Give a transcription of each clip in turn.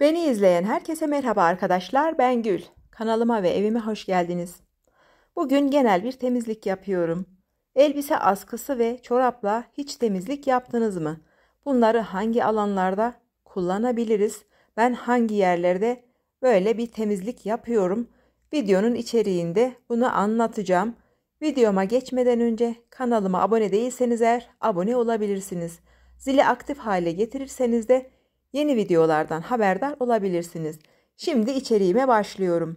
Beni izleyen herkese merhaba arkadaşlar. Ben Gül. Kanalıma ve evime hoş geldiniz. Bugün genel bir temizlik yapıyorum. Elbise askısı ve çorapla hiç temizlik yaptınız mı? Bunları hangi alanlarda kullanabiliriz? Ben hangi yerlerde böyle bir temizlik yapıyorum? Videonun içeriğinde bunu anlatacağım. Videoma geçmeden önce kanalıma abone değilseniz eğer abone olabilirsiniz. Zili aktif hale getirirseniz de Yeni videolardan haberdar olabilirsiniz. Şimdi içeriğime başlıyorum.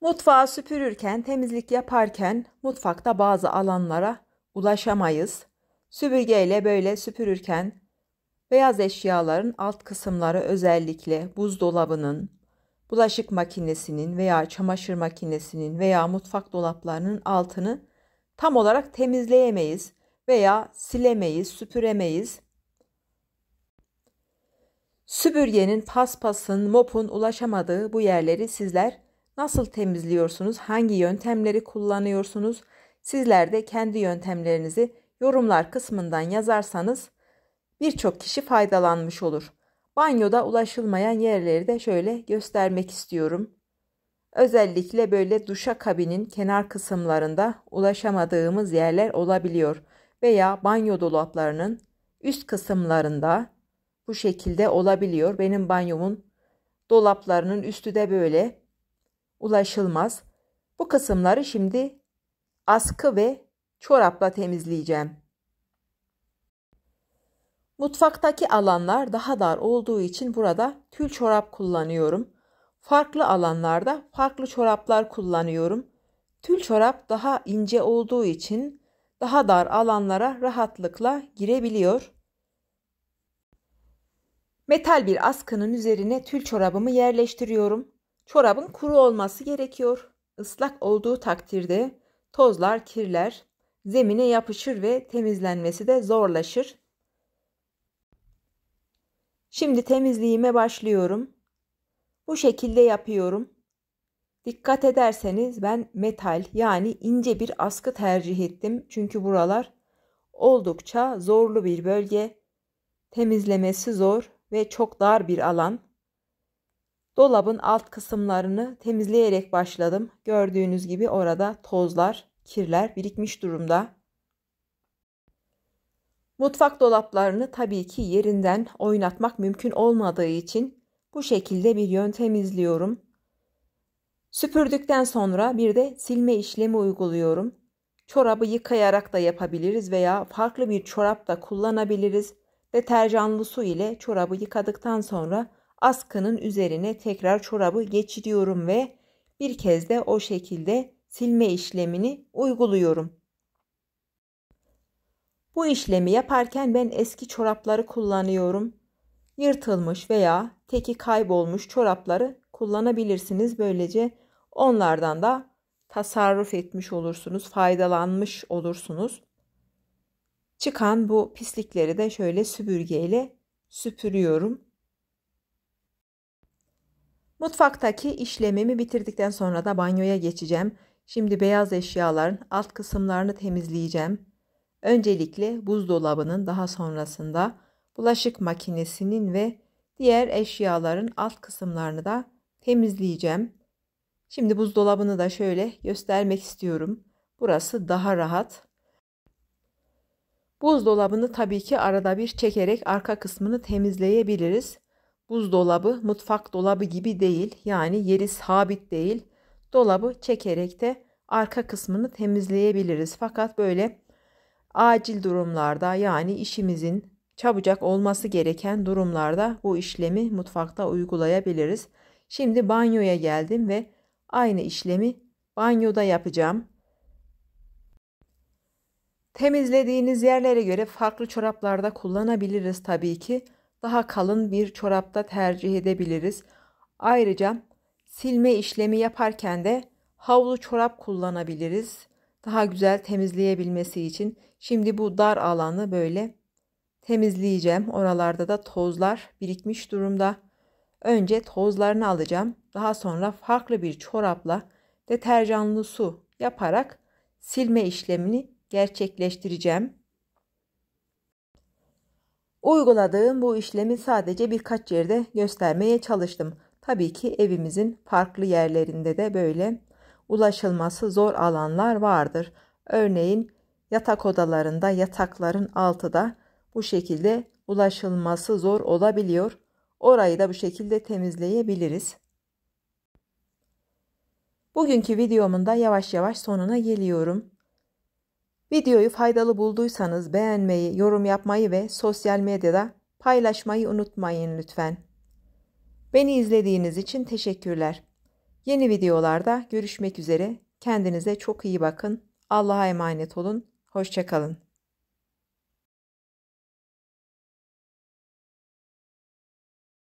Mutfağı süpürürken, temizlik yaparken mutfakta bazı alanlara ulaşamayız. Süpürgeyle böyle süpürürken beyaz eşyaların alt kısımları özellikle buzdolabının, bulaşık makinesinin veya çamaşır makinesinin veya mutfak dolaplarının altını tam olarak temizleyemeyiz veya silemeyiz, süpüremeyiz. Süpürgenin, paspasın, mopun ulaşamadığı bu yerleri sizler nasıl temizliyorsunuz? Hangi yöntemleri kullanıyorsunuz? Sizler de kendi yöntemlerinizi yorumlar kısmından yazarsanız birçok kişi faydalanmış olur. Banyoda ulaşılmayan yerleri de şöyle göstermek istiyorum. Özellikle böyle duşa kabinin kenar kısımlarında ulaşamadığımız yerler olabiliyor veya banyo dolaplarının üst kısımlarında bu şekilde olabiliyor. Benim banyomun dolaplarının üstü de böyle ulaşılmaz. Bu kısımları şimdi askı ve çorapla temizleyeceğim. Mutfaktaki alanlar daha dar olduğu için burada tül çorap kullanıyorum. Farklı alanlarda farklı çoraplar kullanıyorum. Tül çorap daha ince olduğu için daha dar alanlara rahatlıkla girebiliyor. Metal bir askının üzerine tül çorabımı yerleştiriyorum. Çorabın kuru olması gerekiyor. Islak olduğu takdirde tozlar, kirler zemine yapışır ve temizlenmesi de zorlaşır. Şimdi temizliğime başlıyorum. Bu şekilde yapıyorum. Dikkat ederseniz ben metal yani ince bir askı tercih ettim. Çünkü buralar oldukça zorlu bir bölge. Temizlemesi zor ve çok dar bir alan. Dolabın alt kısımlarını temizleyerek başladım. Gördüğünüz gibi orada tozlar, kirler birikmiş durumda. Mutfak dolaplarını tabii ki yerinden oynatmak mümkün olmadığı için bu şekilde bir yöntem izliyorum. Süpürdükten sonra bir de silme işlemi uyguluyorum. Çorabı yıkayarak da yapabiliriz veya farklı bir çorap da kullanabiliriz. Deterjanlı su ile çorabı yıkadıktan sonra askının üzerine tekrar çorabı geçiriyorum ve bir kez de o şekilde silme işlemini uyguluyorum. Bu işlemi yaparken ben eski çorapları kullanıyorum. Yırtılmış veya teki kaybolmuş çorapları kullanabilirsiniz. Böylece onlardan da tasarruf etmiş olursunuz, faydalanmış olursunuz. Çıkan bu pislikleri de şöyle süpürgeyle süpürüyorum. Mutfaktaki işlemimi bitirdikten sonra da banyoya geçeceğim. Şimdi beyaz eşyaların alt kısımlarını temizleyeceğim. Öncelikle buzdolabının daha sonrasında bulaşık makinesinin ve diğer eşyaların alt kısımlarını da temizleyeceğim. Şimdi buzdolabını da şöyle göstermek istiyorum. Burası daha rahat. Buzdolabını tabii ki arada bir çekerek arka kısmını temizleyebiliriz. Buzdolabı mutfak dolabı gibi değil yani yeri sabit değil. Dolabı çekerek de arka kısmını temizleyebiliriz. Fakat böyle acil durumlarda yani işimizin çabucak olması gereken durumlarda bu işlemi mutfakta uygulayabiliriz. Şimdi banyoya geldim ve aynı işlemi banyoda yapacağım. Temizlediğiniz yerlere göre farklı çoraplarda kullanabiliriz tabii ki. Daha kalın bir çorapta tercih edebiliriz. Ayrıca silme işlemi yaparken de havlu çorap kullanabiliriz. Daha güzel temizleyebilmesi için. Şimdi bu dar alanı böyle temizleyeceğim. Oralarda da tozlar birikmiş durumda. Önce tozlarını alacağım. Daha sonra farklı bir çorapla deterjanlı su yaparak silme işlemini gerçekleştireceğim. Uyguladığım bu işlemi sadece birkaç yerde göstermeye çalıştım. Tabii ki evimizin farklı yerlerinde de böyle ulaşılması zor alanlar vardır. Örneğin yatak odalarında yatakların altı da bu şekilde ulaşılması zor olabiliyor. Orayı da bu şekilde temizleyebiliriz. Bugünkü videomun da yavaş yavaş sonuna geliyorum. Videoyu faydalı bulduysanız beğenmeyi, yorum yapmayı ve sosyal medyada paylaşmayı unutmayın lütfen. Beni izlediğiniz için teşekkürler. Yeni videolarda görüşmek üzere. Kendinize çok iyi bakın. Allah'a emanet olun. Hoşçakalın.